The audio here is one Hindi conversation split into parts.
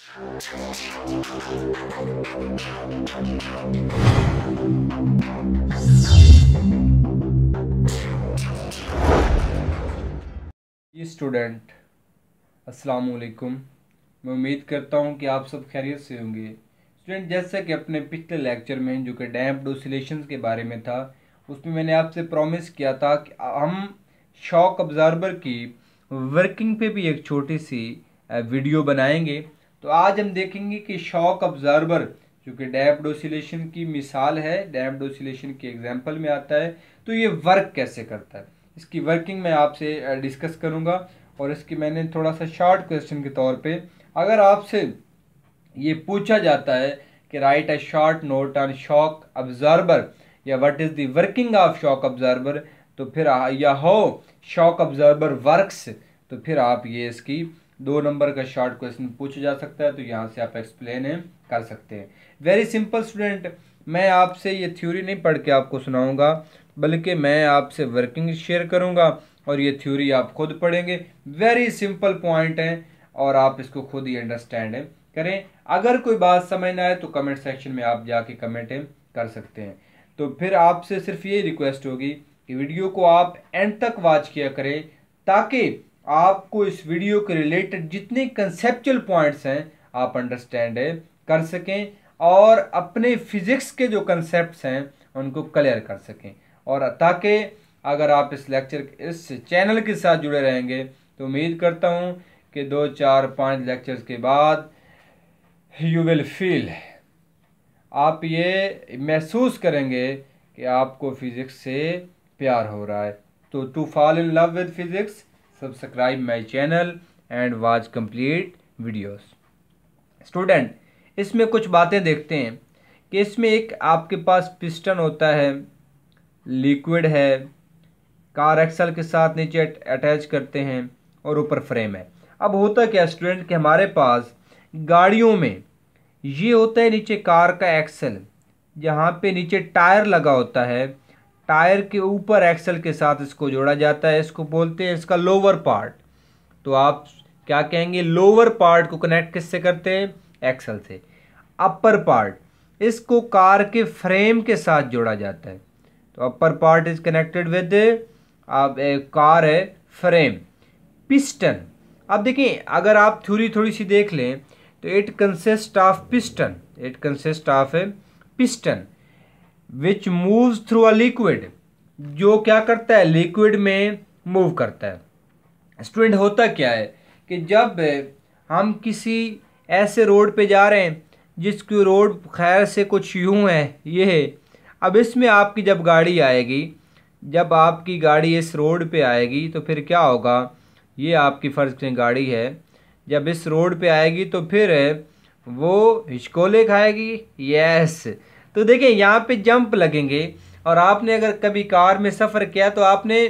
स्टूडेंट अस्सलाम वालेकुम मैं उम्मीद करता हूँ कि आप सब खैरियत से होंगे स्टूडेंट जैसे कि अपने पिछले लेक्चर में जो कि डैम्प डोसिलेशन के बारे में था उसमें मैंने आपसे प्रॉमिस किया था कि हम शॉक ऑब्ज़ार्बर की वर्किंग पे भी एक छोटी सी वीडियो बनाएंगे तो आज हम देखेंगे कि शॉक ऑब्जर्वर जो कि डैप्ड ओसिलेशन की मिसाल है डैप्ड ओसिलेशन के एग्जाम्पल में आता है तो ये वर्क कैसे करता है इसकी वर्किंग मैं आपसे डिस्कस करूँगा और इसकी मैंने थोड़ा सा शॉर्ट क्वेश्चन के तौर पे अगर आपसे ये पूछा जाता है कि write a short note on shock observer या what is the working of shock observer तो फिर या हो शॉक ऑब्जर्वर वर्क्स तो फिर आप ये इसकी दो नंबर का शॉर्ट क्वेश्चन पूछा जा सकता है तो यहाँ से आप एक्सप्लेन कर सकते हैं वेरी सिंपल स्टूडेंट मैं आपसे ये थ्योरी नहीं पढ़ के आपको सुनाऊँगा बल्कि मैं आपसे वर्किंग शेयर करूँगा और ये थ्योरी आप खुद पढ़ेंगे वेरी सिंपल पॉइंट हैं और आप इसको खुद ही अंडरस्टैंड करें अगर कोई बात समझ ना आए तो कमेंट सेक्शन में आप जाके कमेंट कर सकते हैं तो फिर आपसे सिर्फ ये रिक्वेस्ट होगी कि वीडियो को आप एंड तक वॉच किया करें ताकि आपको इस वीडियो के रिलेटेड जितने कंसेप्चुअल पॉइंट्स हैं आप अंडरस्टैंड कर सकें और अपने फिज़िक्स के जो कंसेप्ट हैं उनको क्लियर कर सकें और ताकि अगर आप इस लेक्चर इस चैनल के साथ जुड़े रहेंगे तो उम्मीद करता हूँ कि दो चार पाँच लेक्चर्स के बाद यू विल फील आप ये महसूस करेंगे कि आपको फिज़िक्स से प्यार हो रहा है तो to fall in love with physics subscribe my channel and watch complete videos student इसमें कुछ बातें देखते हैं कि इसमें एक आपके पास पिस्टन होता है लिक्विड है कार एक्सल के साथ नीचे अटैच करते हैं और ऊपर फ्रेम है अब होता क्या स्टूडेंट कि हमारे पास गाड़ियों में ये होता है नीचे कार का एक्सल जहाँ पे नीचे टायर लगा होता है टायर के ऊपर एक्सल के साथ इसको जोड़ा जाता है इसको बोलते हैं इसका लोअर पार्ट तो आप क्या कहेंगे लोअर पार्ट को कनेक्ट किससे करते हैं एक्सल से अपर पार्ट इसको कार के फ्रेम के साथ जोड़ा जाता है तो upper part is connected with अब कार है फ्रेम पिस्टन अब देखिए अगर आप थ्यूरी थोड़ी सी देख लें तो it consist of piston it consist of piston which move through a liquid जो क्या करता है लिक्विड में मूव करता है स्टूडेंट होता क्या है कि जब हम किसी ऐसे रोड पे जा रहे हैं जिसकी रोड खैर से कुछ यूँ है ये है अब इसमें आपकी जब गाड़ी आएगी जब आपकी गाड़ी इस रोड पे आएगी तो फिर क्या होगा ये आपकी फ़र्ज़ करें गाड़ी है जब इस रोड पे आएगी तो फिर वो हिचकोले खाएगी यस तो देखें यहाँ पे जंप लगेंगे और आपने अगर कभी कार में सफ़र किया तो आपने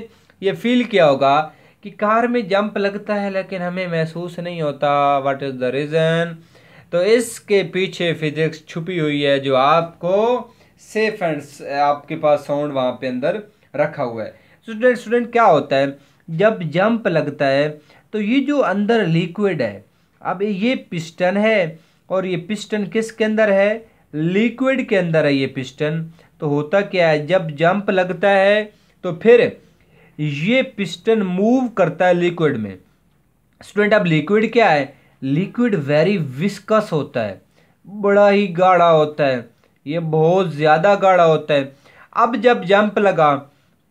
ये फील किया होगा कि कार में जंप लगता है लेकिन हमें महसूस नहीं होता व्हाट इज़ द रीज़न तो इसके पीछे फिजिक्स छुपी हुई है जो आपको सेफ एंड आपके पास साउंड वहाँ पे अंदर रखा हुआ है स्टूडेंट स्टूडेंट क्या होता है जब जंप लगता है तो ये जो अंदर लिक्विड है अब ये पिस्टन है और ये पिस्टन किसके अंदर है लिक्विड के अंदर है ये पिस्टन तो होता क्या है जब जंप लगता है तो फिर ये पिस्टन मूव करता है लिक्विड में स्टूडेंट अब लिक्विड क्या है लिक्विड वेरी विस्कस होता है बड़ा ही गाढ़ा होता है ये बहुत ज़्यादा गाढ़ा होता है अब जब जंप लगा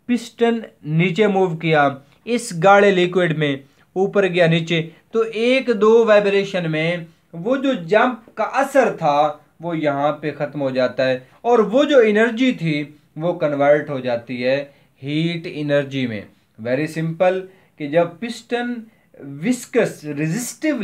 पिस्टन नीचे मूव किया इस गाढ़े लिक्विड में ऊपर गया नीचे तो एक दो वाइब्रेशन में वो जो जंप का असर था वो यहाँ पे ख़त्म हो जाता है और वो जो एनर्जी थी वो कन्वर्ट हो जाती है हीट एनर्जी में वेरी सिंपल कि जब piston viscous resistive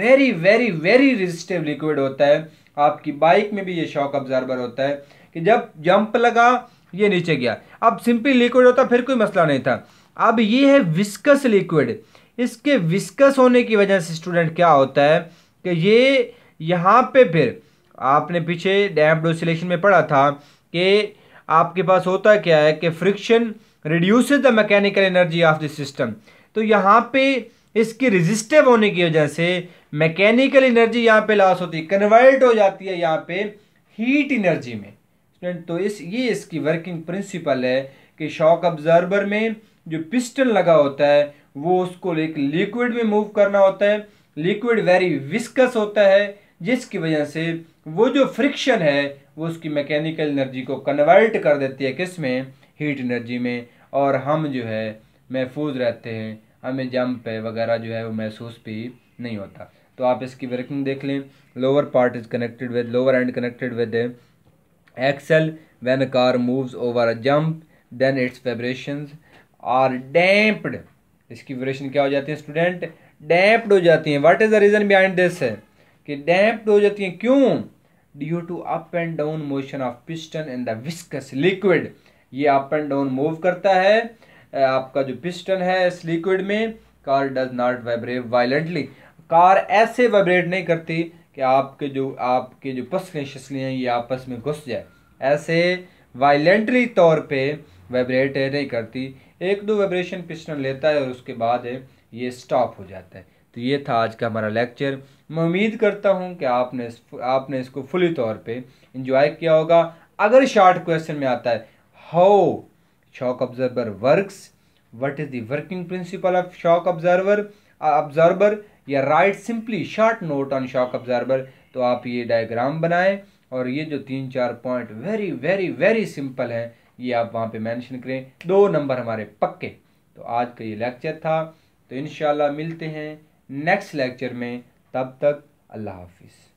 very very very resistive liquid होता है आपकी बाइक में भी ये शॉक ऑब्जर्वर होता है कि जब जंप लगा ये नीचे गया अब सिंपली लिक्विड होता फिर कोई मसला नहीं था अब ये है विस्कस लिक्विड इसके विस्कस होने की वजह से स्टूडेंट क्या होता है कि ये यहाँ पे फिर आपने पीछे डैम डोसिलेशन में पढ़ा था कि आपके पास होता क्या है कि friction reduce the mechanical energy of the system तो यहाँ पे इसके रजिस्टिव होने की वजह से मैकेनिकल एनर्जी यहाँ पे लॉस होती है कन्वर्ट हो जाती है यहाँ पे हीट एनर्जी में स्टूडेंट तो इस ये इसकी वर्किंग प्रिंसिपल है कि शॉक ऑब्जर्वर में जो पिस्टन लगा होता है वो उसको एक लिक्विड में मूव करना होता है लिक्विड वेरी विस्कस होता है जिसकी वजह से वो जो फ्रिक्शन है वो उसकी मैकेनिकल एनर्जी को कन्वर्ट कर देती है किस में हीट एनर्जी में और हम जो है महफूज रहते हैं हमें जंप है वगैरह जो है वो महसूस भी नहीं होता तो आप इसकी वर्किंग देख लें lower part is connected with lower end connected with axle when car moves over a jump then its vibration are damped इसकी वाइब्रेशन क्या हो जाती है स्टूडेंट डैम्प्ड हो जाती हैं what is the reason behind this है कि डैम्प्ड हो जाती हैं क्यों due to up and down motion of piston in the viscous liquid ये अप एंड डाउन मूव करता है आपका जो पिस्टन है इस लिक्विड में car does not vibrate violently car ऐसे वाइब्रेट नहीं करती कि आपके जो आपके जो पसलें शसलें हैं ये आपस में घुस जाए ऐसे वायलेंटली तौर पे वाइब्रेट नहीं करती एक दो वाइब्रेशन पिस्टन लेता है और उसके बाद ये स्टॉप हो जाता है तो ये था आज का हमारा लेक्चर मैं उम्मीद करता हूँ कि आपने इस, आपने इसको फुली तौर पे इंजॉय किया होगा अगर शॉर्ट क्वेश्चन में आता है how shock observer works what is the working principle of shock observer observer या write simply short note on shock observer तो आप ये डायग्राम बनाएं और ये जो तीन चार point very very very simple हैं ये आप वहाँ पर मैंशन करें दो नंबर हमारे पक्के तो आज का ये लेक्चर था तो इन मिलते हैं नेक्स्ट लेक्चर में तब तक अल्लाह हाफिज़